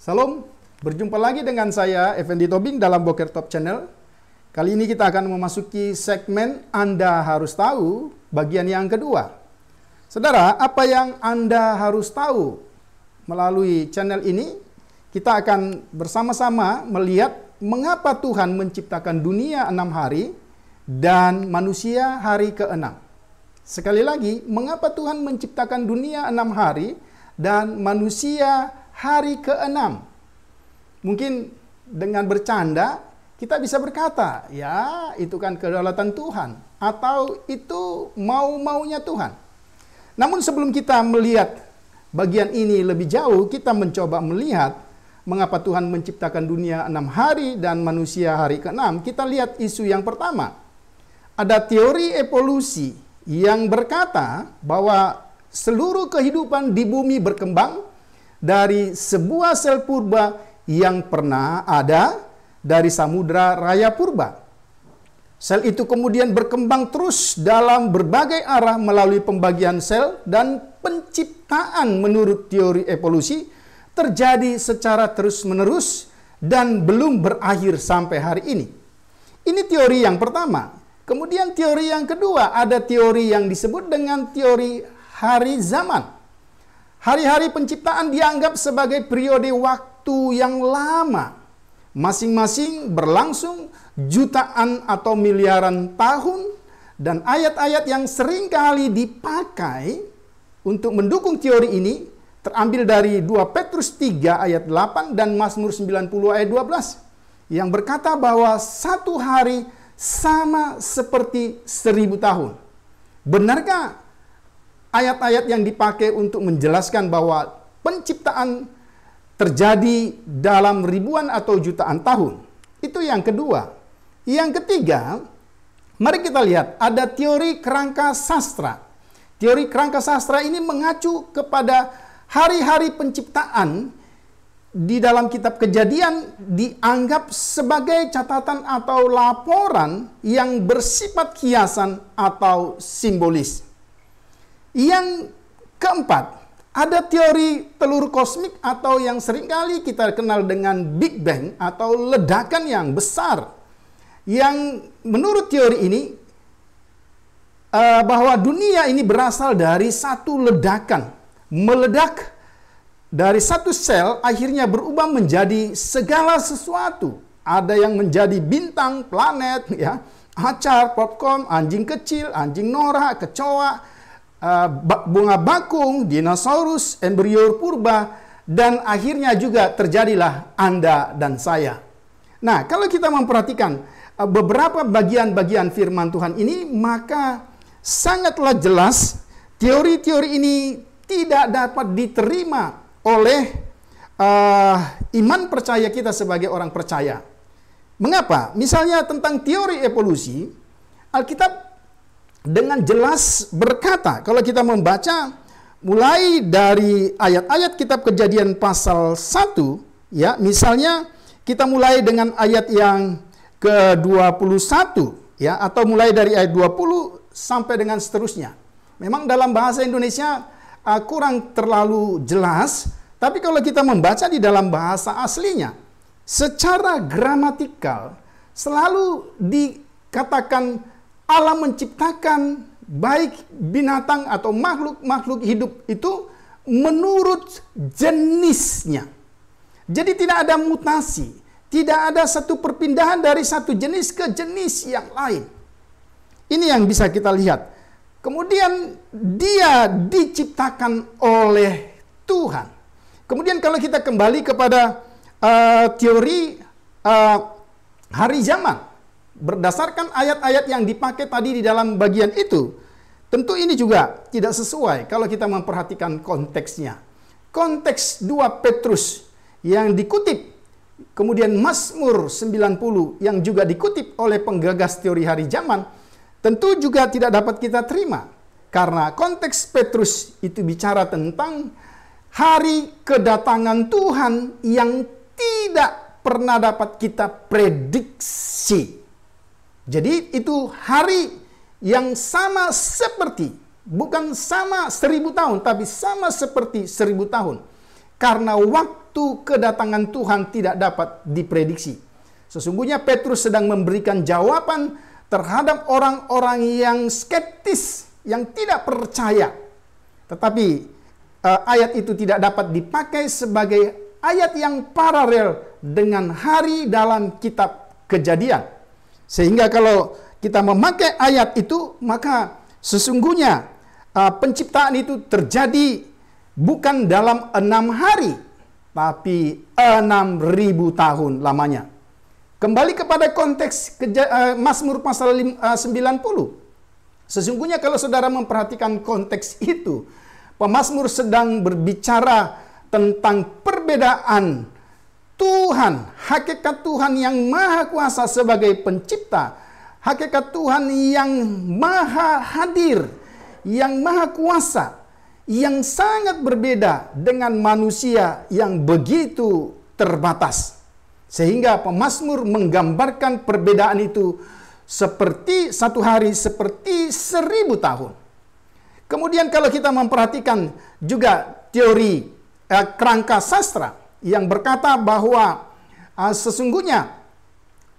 Salam, berjumpa lagi dengan saya Effendi Tobing dalam Boker Top Channel. Kali ini kita akan memasuki segmen Anda Harus Tahu bagian yang kedua. Saudara, apa yang Anda harus tahu melalui channel ini kita akan bersama-sama melihat mengapa Tuhan menciptakan dunia enam hari dan manusia hari keenam. Sekali lagi, mengapa Tuhan menciptakan dunia enam hari dan manusia hari keenam? Mungkin dengan bercanda kita bisa berkata, ya itu kan kedaulatan Tuhan atau itu mau-maunya Tuhan. Namun sebelum kita melihat bagian ini lebih jauh, kita mencoba melihat mengapa Tuhan menciptakan dunia enam hari dan manusia hari keenam kita lihat isu yang pertama. Ada teori evolusi yang berkata bahwa seluruh kehidupan di bumi berkembang dari sebuah sel purba yang pernah ada dari samudra raya purba. Sel itu kemudian berkembang terus dalam berbagai arah melalui pembagian sel dan penciptaan menurut teori evolusi terjadi secara terus-menerus dan belum berakhir sampai hari ini. Ini teori yang pertama. Kemudian teori yang kedua ada teori yang disebut dengan teori hari zaman. Hari-hari penciptaan dianggap sebagai periode waktu yang lama. Masing-masing berlangsung jutaan atau miliaran tahun dan ayat-ayat yang seringkali dipakai untuk mendukung teori ini terambil dari 2 Petrus 3 ayat 8 dan Mazmur 90 ayat 12 yang berkata bahwa satu hari sama seperti seribu tahun. Benarkah ayat-ayat yang dipakai untuk menjelaskan bahwa penciptaan terjadi dalam ribuan atau jutaan tahun? Itu yang kedua. Yang ketiga, mari kita lihat ada teori kerangka sastra Teori kerangka sastra ini mengacu kepada hari-hari penciptaan di dalam kitab kejadian dianggap sebagai catatan atau laporan yang bersifat kiasan atau simbolis. Yang keempat, ada teori telur kosmik atau yang seringkali kita kenal dengan Big Bang atau ledakan yang besar. Yang menurut teori ini uh, bahwa dunia ini berasal dari satu ledakan, meledak dari satu sel akhirnya berubah menjadi segala sesuatu. Ada yang menjadi bintang, planet, ya, acar, popcorn, anjing kecil, anjing norak, kecoa, uh, bunga bakung, dinosaurus, embrio purba, dan akhirnya juga terjadilah Anda dan saya. Nah, kalau kita memperhatikan eh, beberapa bagian-bagian firman Tuhan ini, maka sangatlah jelas teori-teori ini tidak dapat diterima oleh uh, iman percaya kita sebagai orang percaya. Mengapa? Misalnya tentang teori evolusi, Alkitab dengan jelas berkata, kalau kita membaca mulai dari ayat-ayat kitab Kejadian pasal 1, ya, misalnya kita mulai dengan ayat yang ke-21 ya atau mulai dari ayat 20 sampai dengan seterusnya. Memang dalam bahasa Indonesia uh, kurang terlalu jelas, tapi kalau kita membaca di dalam bahasa aslinya, secara gramatikal selalu dikatakan Allah menciptakan baik binatang atau makhluk-makhluk hidup itu menurut jenisnya. Jadi tidak ada mutasi, tidak ada satu perpindahan dari satu jenis ke jenis yang lain. Ini yang bisa kita lihat. Kemudian dia diciptakan oleh Tuhan. Kemudian kalau kita kembali kepada uh, teori uh, hari zaman berdasarkan ayat-ayat yang dipakai tadi di dalam bagian itu, tentu ini juga tidak sesuai kalau kita memperhatikan konteksnya. Konteks 2 Petrus yang dikutip kemudian Mazmur 90 yang juga dikutip oleh penggagas teori hari zaman Tentu juga tidak dapat kita terima karena konteks Petrus itu bicara tentang hari kedatangan Tuhan yang tidak pernah dapat kita prediksi. Jadi itu hari yang sama seperti, bukan sama seribu tahun, tapi sama seperti seribu tahun. Karena waktu kedatangan Tuhan tidak dapat diprediksi. Sesungguhnya Petrus sedang memberikan jawaban terhadap orang-orang yang skeptis, yang tidak percaya. Tetapi eh, ayat itu tidak dapat dipakai sebagai ayat yang paralel dengan hari dalam kitab kejadian. Sehingga kalau kita memakai ayat itu, maka sesungguhnya eh, penciptaan itu terjadi bukan dalam enam hari, tapi enam ribu tahun lamanya. Kembali kepada konteks keja, uh, Mazmur pasal 90. Eh, Sesungguhnya kalau saudara memperhatikan konteks itu, pemazmur sedang berbicara tentang perbedaan Tuhan, hakikat Tuhan yang maha kuasa sebagai pencipta, hakikat Tuhan yang maha hadir, yang maha kuasa, yang sangat berbeda dengan manusia yang begitu terbatas. Sehingga pemazmur menggambarkan perbedaan itu seperti satu hari, seperti seribu tahun. Kemudian kalau kita memperhatikan juga teori eh, kerangka sastra yang berkata bahwa eh, sesungguhnya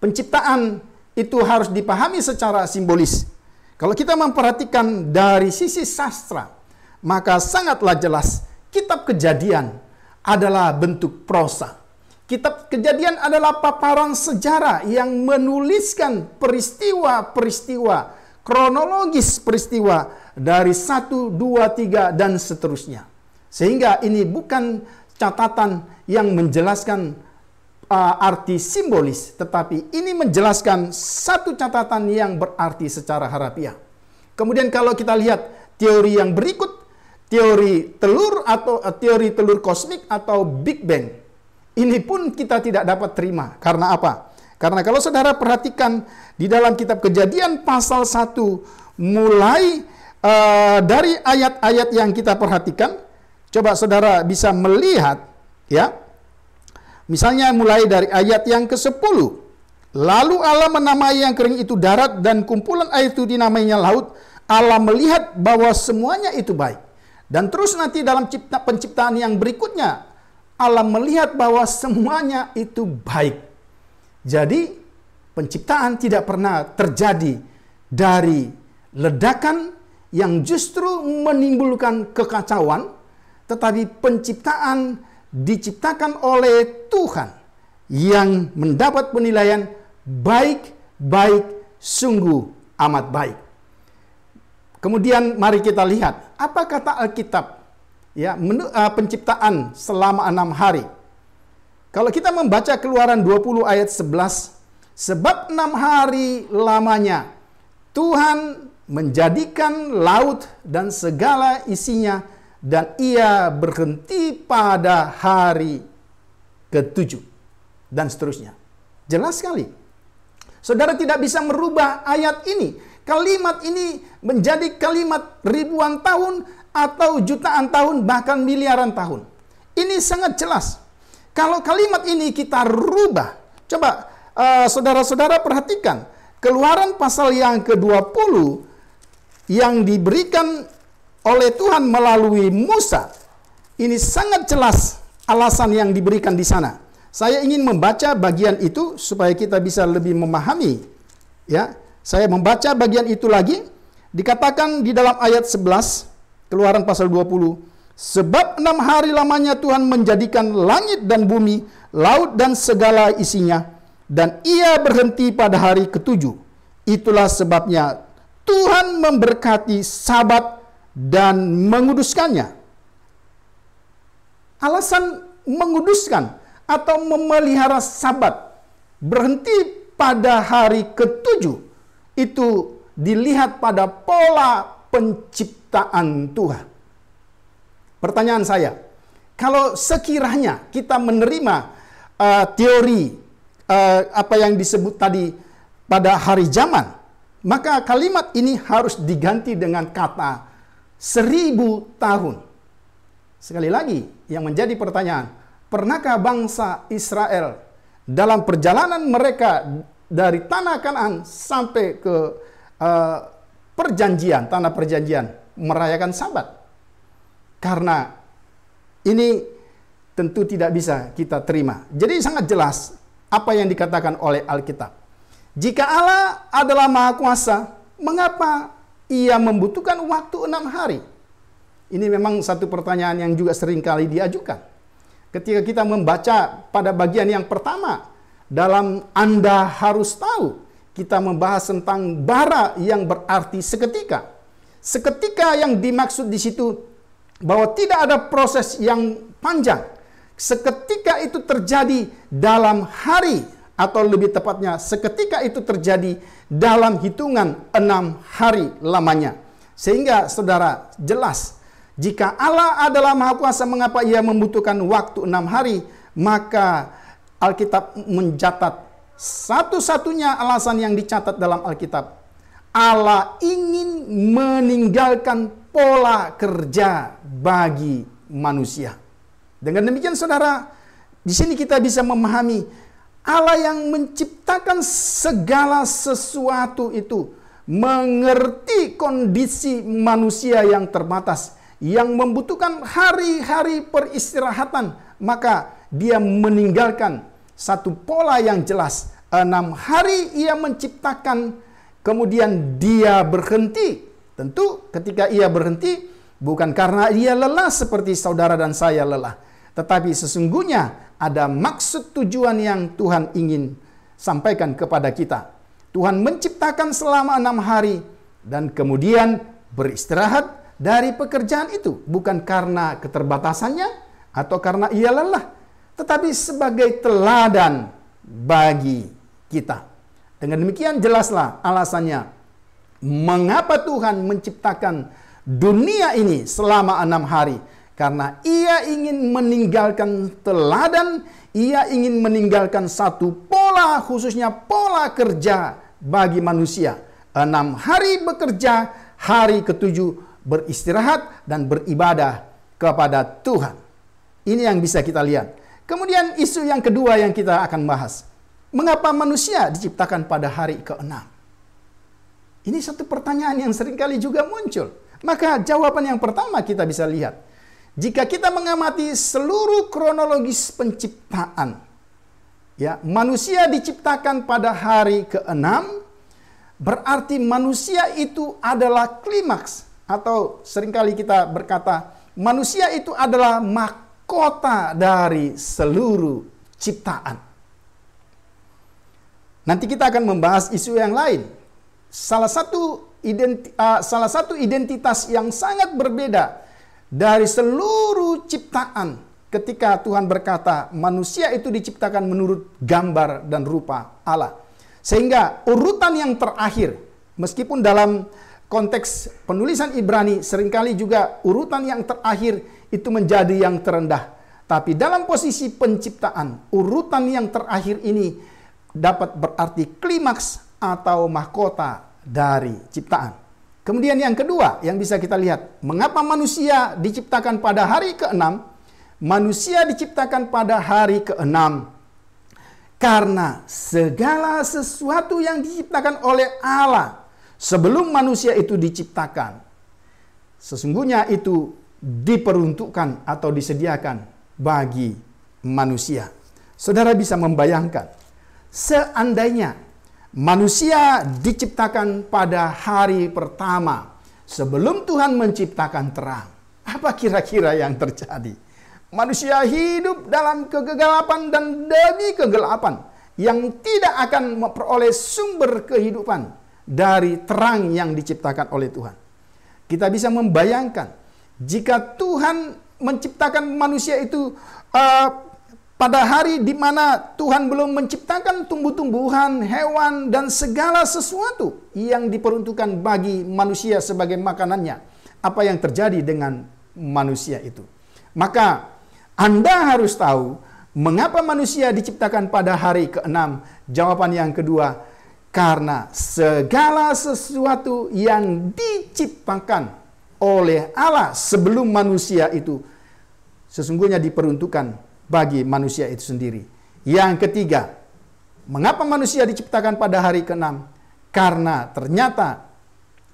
penciptaan itu harus dipahami secara simbolis. Kalau kita memperhatikan dari sisi sastra, maka sangatlah jelas kitab kejadian adalah bentuk prosa. Kitab Kejadian adalah paparan sejarah yang menuliskan peristiwa-peristiwa kronologis peristiwa dari 1, 2, 3 dan seterusnya. Sehingga ini bukan catatan yang menjelaskan uh, arti simbolis, tetapi ini menjelaskan satu catatan yang berarti secara harapiah Kemudian kalau kita lihat teori yang berikut, teori telur atau uh, teori telur kosmik atau Big Bang. Ini pun kita tidak dapat terima. Karena apa? Karena kalau saudara perhatikan di dalam kitab kejadian pasal 1 mulai uh, dari ayat-ayat yang kita perhatikan, coba saudara bisa melihat ya. Misalnya mulai dari ayat yang ke-10. Lalu Allah menamai yang kering itu darat dan kumpulan air itu dinamainya laut. Allah melihat bahwa semuanya itu baik. Dan terus nanti dalam cipta, penciptaan yang berikutnya, Allah melihat bahwa semuanya itu baik. Jadi penciptaan tidak pernah terjadi dari ledakan yang justru menimbulkan kekacauan, tetapi penciptaan diciptakan oleh Tuhan yang mendapat penilaian baik-baik sungguh amat baik. Kemudian mari kita lihat apa kata Alkitab ya men, uh, eh, penciptaan selama enam hari. Kalau kita membaca Keluaran 20 ayat 11, sebab enam hari lamanya Tuhan menjadikan laut dan segala isinya dan ia berhenti pada hari ketujuh dan seterusnya. Jelas sekali. Saudara tidak bisa merubah ayat ini. Kalimat ini menjadi kalimat ribuan tahun atau jutaan tahun, bahkan miliaran tahun. Ini sangat jelas. Kalau kalimat ini kita rubah, coba saudara eh, saudara-saudara perhatikan, keluaran pasal yang ke-20 yang diberikan oleh Tuhan melalui Musa, ini sangat jelas alasan yang diberikan di sana. Saya ingin membaca bagian itu supaya kita bisa lebih memahami. Ya, saya membaca bagian itu lagi. Dikatakan di dalam ayat 11, Keluaran pasal 20. Sebab enam hari lamanya Tuhan menjadikan langit dan bumi, laut dan segala isinya, dan ia berhenti pada hari ketujuh. Itulah sebabnya Tuhan memberkati sabat dan menguduskannya. Alasan menguduskan atau memelihara sabat berhenti pada hari ketujuh itu dilihat pada pola penciptaan Tuhan. Pertanyaan saya, kalau sekiranya kita menerima uh, teori uh, apa yang disebut tadi pada hari zaman, maka kalimat ini harus diganti dengan kata seribu tahun. Sekali lagi, yang menjadi pertanyaan, pernahkah bangsa Israel dalam perjalanan mereka dari tanah Kanan sampai ke uh, perjanjian, tanah perjanjian, merayakan sabat. Karena ini tentu tidak bisa kita terima. Jadi sangat jelas apa yang dikatakan oleh Alkitab. Jika Allah adalah maha kuasa, mengapa ia membutuhkan waktu enam hari? Ini memang satu pertanyaan yang juga sering kali diajukan. Ketika kita membaca pada bagian yang pertama, dalam Anda harus tahu kita membahas tentang bara yang berarti seketika. Seketika yang dimaksud di situ bahwa tidak ada proses yang panjang. Seketika itu terjadi dalam hari atau lebih tepatnya seketika itu terjadi dalam hitungan enam hari lamanya. Sehingga saudara jelas jika Allah adalah maha kuasa mengapa ia membutuhkan waktu enam hari maka Alkitab mencatat satu-satunya alasan yang dicatat dalam Alkitab, Allah ingin meninggalkan pola kerja bagi manusia. Dengan demikian saudara, di sini kita bisa memahami Allah yang menciptakan segala sesuatu itu mengerti kondisi manusia yang terbatas yang membutuhkan hari-hari peristirahatan, maka dia meninggalkan satu pola yang jelas. Enam hari ia menciptakan, kemudian dia berhenti. Tentu ketika ia berhenti, bukan karena ia lelah seperti saudara dan saya lelah. Tetapi sesungguhnya ada maksud tujuan yang Tuhan ingin sampaikan kepada kita. Tuhan menciptakan selama enam hari dan kemudian beristirahat dari pekerjaan itu. Bukan karena keterbatasannya atau karena ia lelah tetapi sebagai teladan bagi kita. Dengan demikian jelaslah alasannya mengapa Tuhan menciptakan dunia ini selama enam hari. Karena ia ingin meninggalkan teladan, ia ingin meninggalkan satu pola khususnya pola kerja bagi manusia. Enam hari bekerja, hari ketujuh beristirahat dan beribadah kepada Tuhan. Ini yang bisa kita lihat Kemudian isu yang kedua yang kita akan bahas. Mengapa manusia diciptakan pada hari ke-6? Ini satu pertanyaan yang seringkali juga muncul. Maka jawaban yang pertama kita bisa lihat. Jika kita mengamati seluruh kronologis penciptaan, ya manusia diciptakan pada hari ke-6, berarti manusia itu adalah klimaks. Atau seringkali kita berkata, manusia itu adalah mak kota dari seluruh ciptaan. Nanti kita akan membahas isu yang lain. Salah satu identi, uh, salah satu identitas yang sangat berbeda dari seluruh ciptaan ketika Tuhan berkata manusia itu diciptakan menurut gambar dan rupa Allah. Sehingga urutan yang terakhir meskipun dalam konteks penulisan Ibrani seringkali juga urutan yang terakhir itu menjadi yang terendah. Tapi dalam posisi penciptaan, urutan yang terakhir ini dapat berarti klimaks atau mahkota dari ciptaan. Kemudian yang kedua yang bisa kita lihat, mengapa manusia diciptakan pada hari ke-6? Manusia diciptakan pada hari ke-6 karena segala sesuatu yang diciptakan oleh Allah sebelum manusia itu diciptakan sesungguhnya itu diperuntukkan atau disediakan bagi manusia. Saudara bisa membayangkan, seandainya manusia diciptakan pada hari pertama sebelum Tuhan menciptakan terang, apa kira-kira yang terjadi? Manusia hidup dalam kegelapan dan demi kegelapan yang tidak akan memperoleh sumber kehidupan dari terang yang diciptakan oleh Tuhan. Kita bisa membayangkan jika Tuhan menciptakan manusia itu uh, pada hari di mana Tuhan belum menciptakan tumbuh-tumbuhan, hewan, dan segala sesuatu yang diperuntukkan bagi manusia sebagai makanannya, apa yang terjadi dengan manusia itu? Maka Anda harus tahu mengapa manusia diciptakan pada hari keenam. Jawaban yang kedua, karena segala sesuatu yang diciptakan oleh Allah sebelum manusia itu sesungguhnya diperuntukkan bagi manusia itu sendiri. Yang ketiga, mengapa manusia diciptakan pada hari keenam? Karena ternyata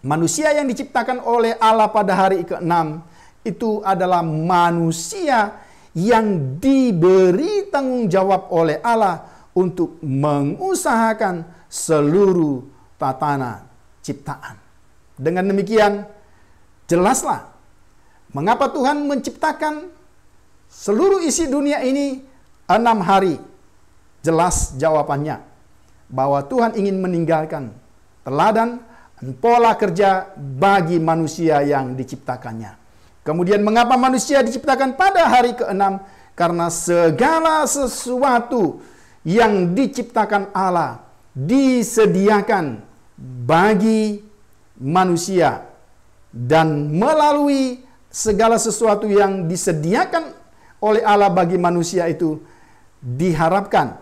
manusia yang diciptakan oleh Allah pada hari keenam itu adalah manusia yang diberi tanggung jawab oleh Allah untuk mengusahakan seluruh tatanan ciptaan. Dengan demikian, Jelaslah mengapa Tuhan menciptakan seluruh isi dunia ini enam hari. Jelas jawabannya bahwa Tuhan ingin meninggalkan teladan dan pola kerja bagi manusia yang diciptakannya. Kemudian mengapa manusia diciptakan pada hari keenam? Karena segala sesuatu yang diciptakan Allah disediakan bagi manusia dan melalui segala sesuatu yang disediakan oleh Allah bagi manusia itu diharapkan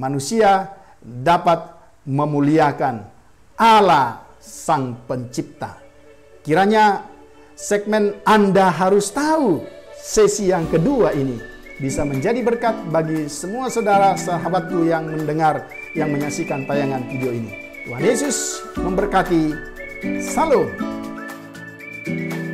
manusia dapat memuliakan Allah sang pencipta. Kiranya segmen Anda harus tahu sesi yang kedua ini bisa menjadi berkat bagi semua saudara sahabatku yang mendengar yang menyaksikan tayangan video ini. Tuhan Yesus memberkati. Salam. thank you